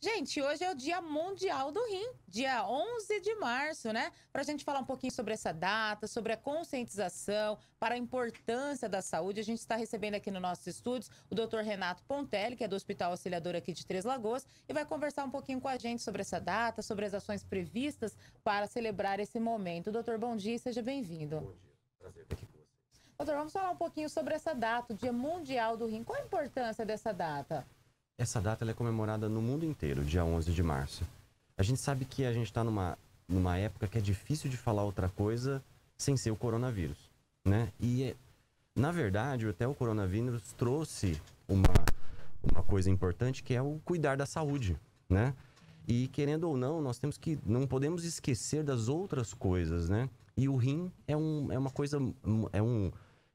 Gente, hoje é o Dia Mundial do Rim, dia 11 de março, né? Para a gente falar um pouquinho sobre essa data, sobre a conscientização, para a importância da saúde, a gente está recebendo aqui nos nossos estúdios o Dr. Renato Pontelli, que é do Hospital Auxiliador aqui de Três Lagoas, e vai conversar um pouquinho com a gente sobre essa data, sobre as ações previstas para celebrar esse momento. Doutor, bom dia e seja bem-vindo. Bom dia, prazer estar aqui com vocês. Doutor, vamos falar um pouquinho sobre essa data, o Dia Mundial do Rim. Qual a importância dessa data? Essa data é comemorada no mundo inteiro, dia 11 de março. A gente sabe que a gente está numa, numa época que é difícil de falar outra coisa sem ser o coronavírus, né? E, na verdade, até o coronavírus trouxe uma, uma coisa importante que é o cuidar da saúde, né? E, querendo ou não, nós temos que... Não podemos esquecer das outras coisas, né? E o rim é, um, é uma coisa... É um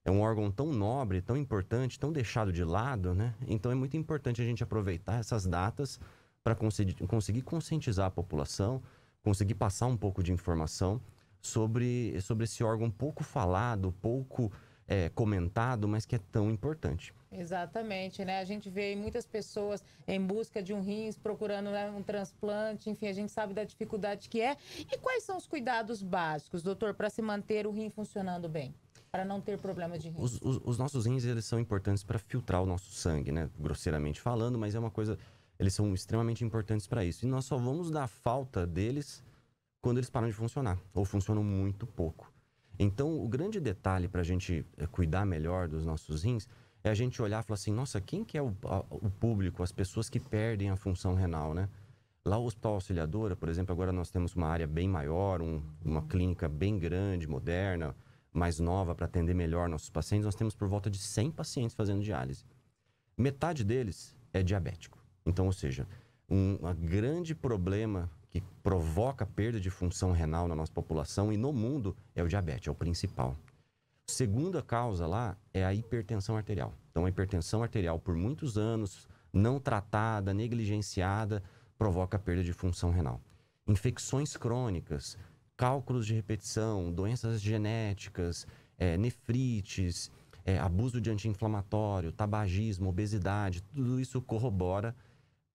é um órgão tão nobre, tão importante, tão deixado de lado, né? Então é muito importante a gente aproveitar essas datas para conseguir, conseguir conscientizar a população, conseguir passar um pouco de informação sobre, sobre esse órgão pouco falado, pouco é, comentado, mas que é tão importante. Exatamente, né? A gente vê muitas pessoas em busca de um rins, procurando né, um transplante, enfim, a gente sabe da dificuldade que é. E quais são os cuidados básicos, doutor, para se manter o rim funcionando bem? para não ter problemas de rins? Os, os, os, nossos rins, eles são importantes para filtrar o nosso sangue, né? Grosseiramente falando, mas é uma coisa... Eles são extremamente importantes para isso. E nós só vamos dar falta deles quando eles param de funcionar, ou funcionam muito pouco. Então, o grande detalhe para a gente eh, cuidar melhor dos nossos rins é a gente olhar e falar assim, nossa, quem que é o, a, o público, as pessoas que perdem a função renal, né? Lá o Hospital Auxiliadora, por exemplo, agora nós temos uma área bem maior, um, uma clínica bem grande, moderna, mais nova para atender melhor nossos pacientes, nós temos por volta de 100 pacientes fazendo diálise. Metade deles é diabético. Então, ou seja, um, um grande problema que provoca perda de função renal na nossa população e no mundo é o diabetes, é o principal. Segunda causa lá é a hipertensão arterial. Então, a hipertensão arterial, por muitos anos, não tratada, negligenciada, provoca perda de função renal. Infecções crônicas, cálculos de repetição, doenças genéticas, é, nefrites, é, abuso de anti-inflamatório, tabagismo, obesidade, tudo isso corrobora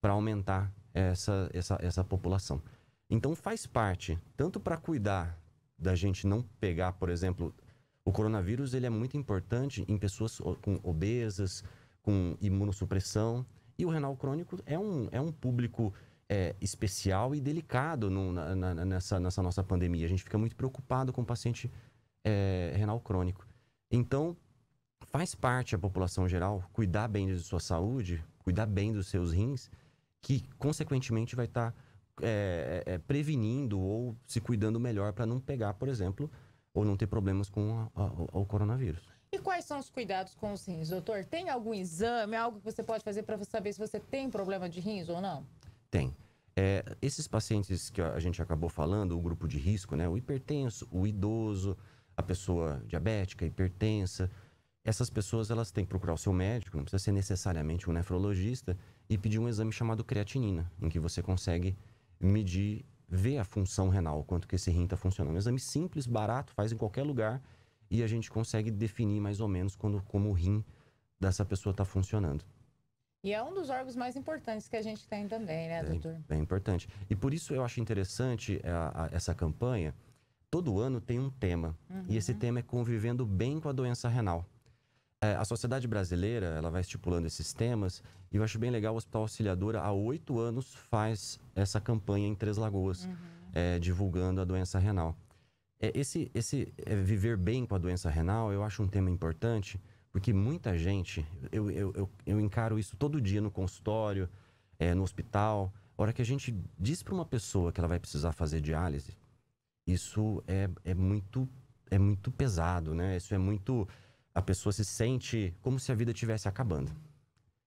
para aumentar essa, essa, essa população. Então faz parte, tanto para cuidar da gente não pegar, por exemplo, o coronavírus ele é muito importante em pessoas com obesas, com imunossupressão, e o renal crônico é um, é um público é, especial e delicado no, na, na, nessa, nessa, nossa pandemia. A gente fica muito preocupado com o paciente é, renal crônico. Então, faz parte da população geral cuidar bem de sua saúde, cuidar bem dos seus rins, que consequentemente vai estar tá, é, é, prevenindo ou se cuidando melhor para não pegar, por exemplo, ou não ter problemas com a, a, o coronavírus. E quais são os cuidados com os rins, doutor? Tem algum exame, algo que você pode fazer para saber se você tem problema de rins ou não? Tem. É, esses pacientes que a gente acabou falando, o grupo de risco, né? O hipertenso, o idoso, a pessoa diabética, hipertensa, essas pessoas elas têm que procurar o seu médico, não precisa ser necessariamente um nefrologista, e pedir um exame chamado creatinina, em que você consegue medir, ver a função renal, quanto que esse rim está funcionando. Um exame simples, barato, faz em qualquer lugar, e a gente consegue definir mais ou menos quando, como o rim dessa pessoa está funcionando. E é um dos órgãos mais importantes que a gente tem também, né, doutor? É, importante. E por isso eu acho interessante eh, a, a, essa campanha. Todo ano tem um tema. Uhum. E esse uhum. tema é convivendo bem com a doença renal. É, a sociedade brasileira, ela vai estipulando esses temas. E eu acho bem legal, o Hospital Auxiliadora, há oito anos, faz essa campanha em Três Lagoas, uhum. é, divulgando a doença renal. É, esse esse é viver bem com a doença renal, eu acho um tema importante porque muita gente, eu, eu, eu, eu encaro isso todo dia no consultório, é, no hospital. A hora que a gente diz para uma pessoa que ela vai precisar fazer diálise, isso é, é, muito, é muito pesado, né? Isso é muito. A pessoa se sente como se a vida estivesse acabando.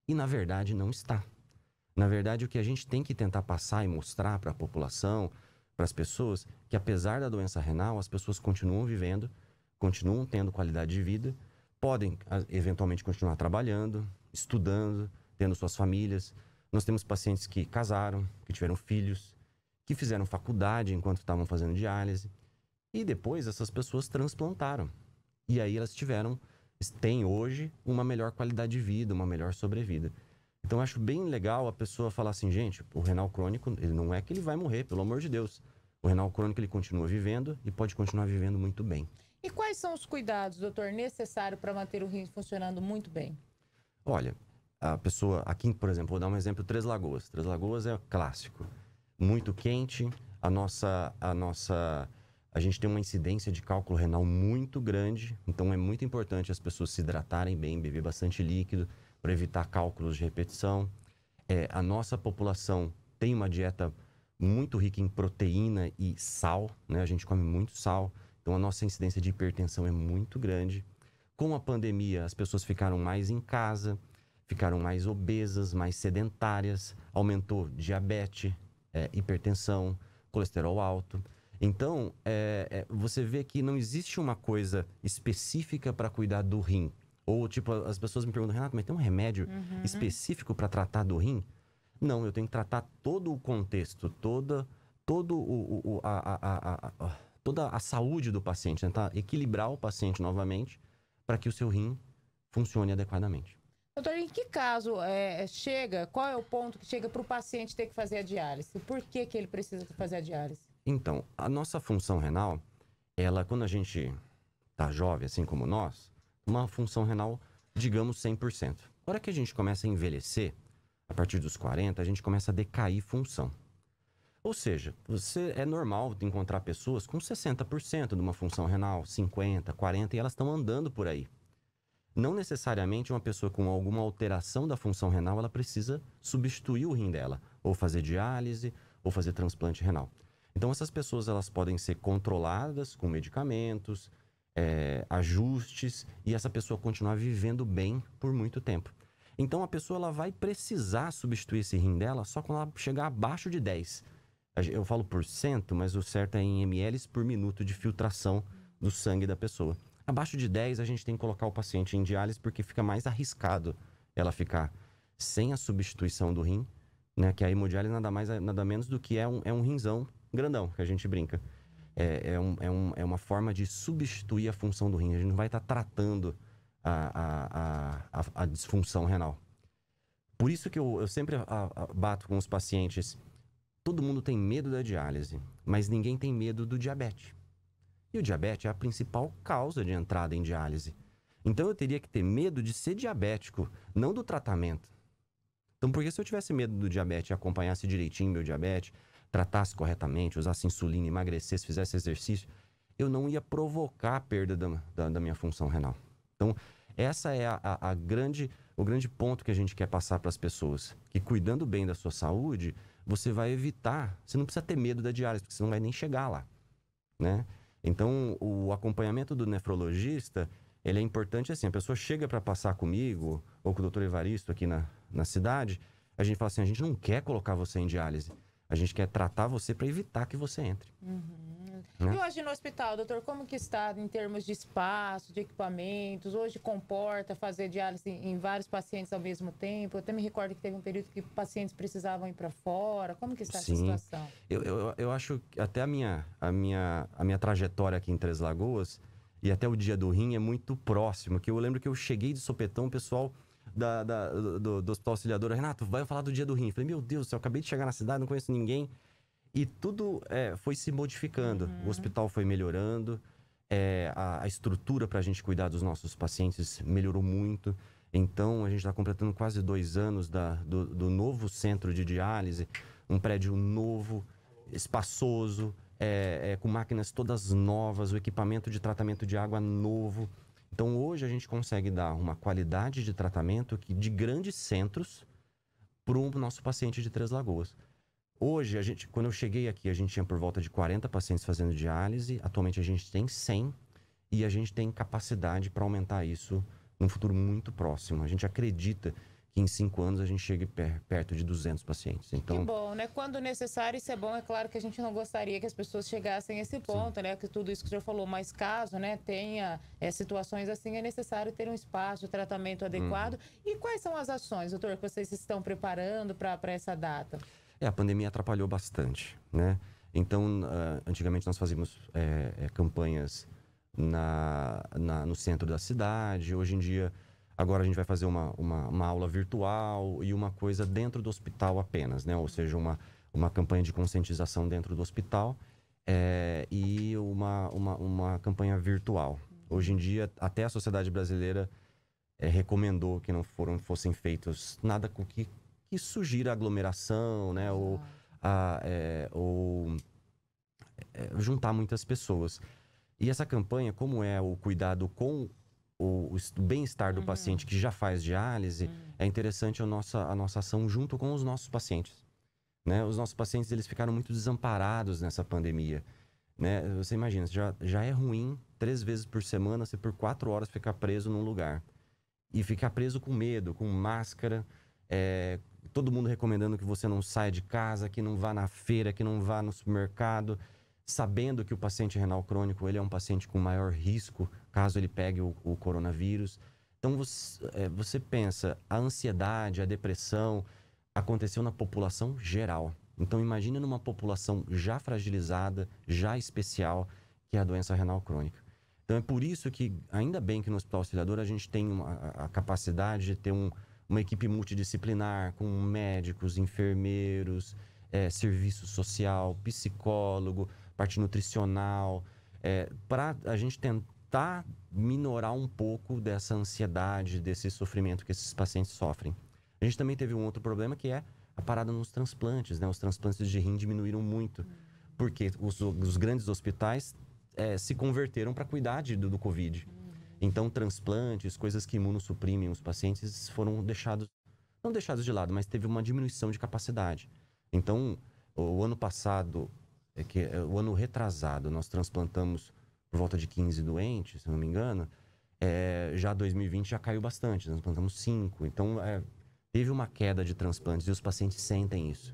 E na verdade não está. Na verdade, o que a gente tem que tentar passar e mostrar para a população, para as pessoas, que apesar da doença renal, as pessoas continuam vivendo, continuam tendo qualidade de vida podem ah, eventualmente continuar trabalhando, estudando, tendo suas famílias. Nós temos pacientes que casaram, que tiveram filhos, que fizeram faculdade enquanto estavam fazendo diálise. E depois essas pessoas transplantaram. E aí elas tiveram, têm hoje uma melhor qualidade de vida, uma melhor sobrevida. Então acho bem legal a pessoa falar assim, gente, o renal crônico, ele não é que ele vai morrer, pelo amor de Deus. O renal crônico ele continua vivendo e pode continuar vivendo muito bem. E quais são os cuidados, doutor, necessários para manter o rim funcionando muito bem? Olha, a pessoa aqui, por exemplo, vou dar um exemplo, Três Lagoas. Três Lagoas é clássico. Muito quente, a nossa a nossa a gente tem uma incidência de cálculo renal muito grande, então é muito importante as pessoas se hidratarem bem, beber bastante líquido para evitar cálculos de repetição. É, a nossa população tem uma dieta muito rica em proteína e sal, né? A gente come muito sal. Então a nossa incidência de hipertensão é muito grande. Com a pandemia, as pessoas ficaram mais em casa, ficaram mais obesas, mais sedentárias, aumentou diabetes, é, hipertensão, colesterol alto. Então, é, é, você vê que não existe uma coisa específica para cuidar do rim. Ou, tipo, as pessoas me perguntam, Renato, mas tem um remédio uhum. específico para tratar do rim? Não, eu tenho que tratar todo o contexto, toda, todo o, o a, a, a, a toda a saúde do paciente, né, tentar tá? equilibrar o paciente novamente para que o seu rim funcione adequadamente. Doutor, em que caso é, é chega, qual é o ponto que chega para o paciente ter que fazer a diálise? Por que, que ele precisa fazer a diálise? Então, a nossa função renal, ela, quando a gente está jovem, assim como nós, uma função renal, digamos, 100%. A hora que a gente começa a envelhecer, a partir dos 40, a gente começa a decair função. Ou seja, você é normal encontrar pessoas com 60% de uma função renal, 50, 40 e elas estão andando por aí. Não necessariamente uma pessoa com alguma alteração da função renal, ela precisa substituir o rim dela, ou fazer diálise, ou fazer transplante renal. Então essas pessoas elas podem ser controladas com medicamentos, é, ajustes e essa pessoa continuar vivendo bem por muito tempo. Então a pessoa ela vai precisar substituir esse rim dela só quando ela chegar abaixo de 10. Eu falo por cento, mas o certo é em ml por minuto de filtração do sangue da pessoa. Abaixo de 10, a gente tem que colocar o paciente em diálise porque fica mais arriscado ela ficar sem a substituição do rim, né? Que a hemodiálise nada mais é, nada menos do que é um, é um rinzão grandão, que a gente brinca. É, é, um, é, um, é uma forma de substituir a função do rim. A gente não vai estar tá tratando a, a, a, a, disfunção renal. Por isso que eu, eu sempre a, a, bato com os pacientes Todo mundo tem medo da diálise, mas ninguém tem medo do diabetes. E o diabetes é a principal causa de entrada em diálise. Então eu teria que ter medo de ser diabético, não do tratamento. Então, porque se eu tivesse medo do diabetes, acompanhasse direitinho meu diabetes, tratasse corretamente, usasse insulina, emagrecesse, fizesse exercício, eu não ia provocar a perda da, da, da minha função renal. Então, essa é a, a, a grande, o grande ponto que a gente quer passar para as pessoas, que cuidando bem da sua saúde, você vai evitar, você não precisa ter medo da diálise, porque você não vai nem chegar lá, né? Então, o acompanhamento do nefrologista, ele é importante assim, a pessoa chega para passar comigo, ou com o doutor Evaristo aqui na, na cidade, a gente fala assim, a gente não quer colocar você em diálise, a gente quer tratar você para evitar que você entre. Uhum. Né? E hoje no hospital, doutor, como que está em termos de espaço, de equipamentos? Hoje comporta fazer diálise em vários pacientes ao mesmo tempo? Eu até me recordo que teve um período que pacientes precisavam ir para fora. Como que está Sim. essa situação? Eu, eu, eu acho que até a minha, a, minha, a minha trajetória aqui em Três Lagoas e até o dia do rim é muito próximo. Que eu lembro que eu cheguei de sopetão, o pessoal... Da, da, do, do, Hospital auxiliador Renato, vai falar do dia do rim. Eu falei, meu Deus, eu acabei de chegar na cidade, não conheço ninguém. E tudo é, foi se modificando. Uhum. O hospital foi melhorando, é, a, a, estrutura para a gente cuidar dos nossos pacientes melhorou muito. Então, a gente está completando quase dois anos da, do, do, novo centro de diálise, um prédio novo, espaçoso, é, é, com máquinas todas novas, o equipamento de tratamento de água novo. Então, hoje a gente consegue dar uma qualidade de tratamento que de grandes centros para o nosso paciente de Três Lagoas. Hoje, a gente, quando eu cheguei aqui, a gente tinha por volta de 40 pacientes fazendo diálise. Atualmente, a gente tem 100 e a gente tem capacidade para aumentar isso num futuro muito próximo. A gente acredita que em cinco anos a gente chegue per, perto de 200 pacientes. Então, que bom, né? Quando necessário, isso é bom. É claro que a gente não gostaria que as pessoas chegassem a esse ponto, sim. né? Que tudo isso que o senhor falou, mas caso né, tenha é, situações assim, é necessário ter um espaço, um tratamento adequado. Hum. E quais são as ações, doutor, que vocês estão preparando para essa data? É, a pandemia atrapalhou bastante, né? Então, uh, antigamente nós fazíamos é, é, campanhas na, na, no centro da cidade. Hoje em dia, agora a gente vai fazer uma, uma, uma, aula virtual e uma coisa dentro do hospital apenas, né? Ou seja, uma, uma campanha de conscientização dentro do hospital é, e uma, uma, uma campanha virtual. Hoje em dia, até a sociedade brasileira é, recomendou que não foram, fossem feitos nada com que que sugira aglomeração, né? Ou, a, é, ou é, juntar muitas pessoas. E essa campanha, como é o cuidado com o, o bem-estar do uhum. paciente que já faz diálise, uhum. é interessante a nossa, a nossa ação junto com os nossos pacientes. Né? Os nossos pacientes eles ficaram muito desamparados nessa pandemia. Né? Você imagina, já, já é ruim três vezes por semana você por quatro horas ficar preso num lugar. E ficar preso com medo, com máscara, é, todo mundo recomendando que você não saia de casa, que não vá na feira, que não vá no supermercado, sabendo que o paciente renal crônico ele é um paciente com maior risco caso ele pegue o, o coronavírus. Então você, é, você pensa, a ansiedade, a depressão aconteceu na população geral. Então imagine numa população já fragilizada, já especial, que é a doença renal crônica. Então é por isso que, ainda bem que no Hospital Auxiliador a gente tem uma, a, a capacidade de ter um, uma equipe multidisciplinar com médicos, enfermeiros, é, serviço social, psicólogo, parte nutricional, é, para a gente tentar minorar um pouco dessa ansiedade, desse sofrimento que esses pacientes sofrem. A gente também teve um outro problema que é a parada nos transplantes, né? Os transplantes de rim diminuíram muito, porque os, os grandes hospitais é, se converteram para cuidar de, do, do Covid. Então, transplantes, coisas que imunossuprimem os pacientes foram deixados, não deixados de lado, mas teve uma diminuição de capacidade. Então, o ano passado, é que, é, o ano retrasado, nós transplantamos por volta de 15 doentes, se não me engano, é, já 2020 já caiu bastante, nós plantamos 5. Então, é, teve uma queda de transplantes e os pacientes sentem isso.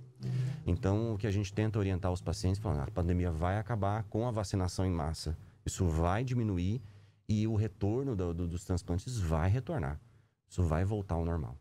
Então, o que a gente tenta orientar os pacientes, falando, ah, a pandemia vai acabar com a vacinação em massa. Isso vai diminuir e o retorno do, do, dos transplantes vai retornar. Isso vai voltar ao normal.